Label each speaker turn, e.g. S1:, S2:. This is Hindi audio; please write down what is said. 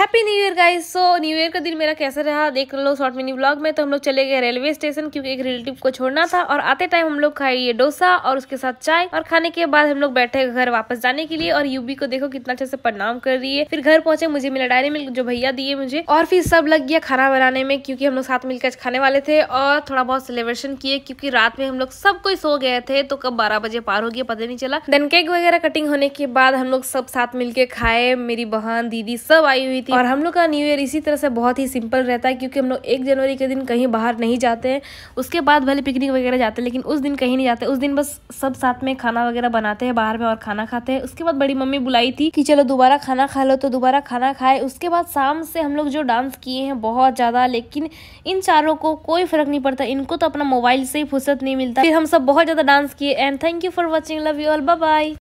S1: happy new year guys so new year का दिन मेरा कैसा रहा देख लो शॉर्ट मिनी ब्लॉग में तो हम लोग चले गए रेलवे स्टेशन क्योंकि एक रिलेटिव को छोड़ना था और आते टाइम हम लोग खाए ये डोसा और उसके साथ चाय और खाने के बाद हम लोग बैठे घर वापस जाने के लिए और यूबी को देखो कितना अच्छे से प्रणाम कर रही है फिर घर पहुंचे मुझे मिला डायरी मिल्क जो भैया दिए मुझे और फिर सब लग गया खाना बनाने में क्योंकि हम लोग साथ मिलकर खाने वाले थे और थोड़ा बहुत सेलिब्रेशन किए क्योंकि रात में हम लोग सब कोई सो गए थे तो कब बारह बजे पार हो गया पता नहीं चला देन केक वगैरह कटिंग होने के बाद हम लोग सब साथ मिलकर खाए मेरी बहन दीदी सब आई हुई थी और हम लोग का न्यू ईयर इसी तरह से बहुत ही सिंपल रहता है क्योंकि हम लोग एक जनवरी के दिन कहीं बाहर नहीं जाते हैं उसके बाद भले पिकनिक वगैरह जाते हैं लेकिन उस दिन कहीं नहीं जाते उस दिन बस सब साथ में खाना वगैरह बनाते हैं बाहर में और खाना खाते हैं उसके बाद बड़ी मम्मी बुलाई थी कि चलो दोबारा खाना खा लो तो दोबारा खाना खाए उसके बाद शाम से हम लोग जो डांस किए हैं बहुत ज़्यादा लेकिन इन चारों को कोई फर्क नहीं पड़ता
S2: इनको तो अपना मोबाइल से ही फुर्सत नहीं मिलता फिर हम सब बहुत ज़्यादा डांस किए and thank you for watching love you all bye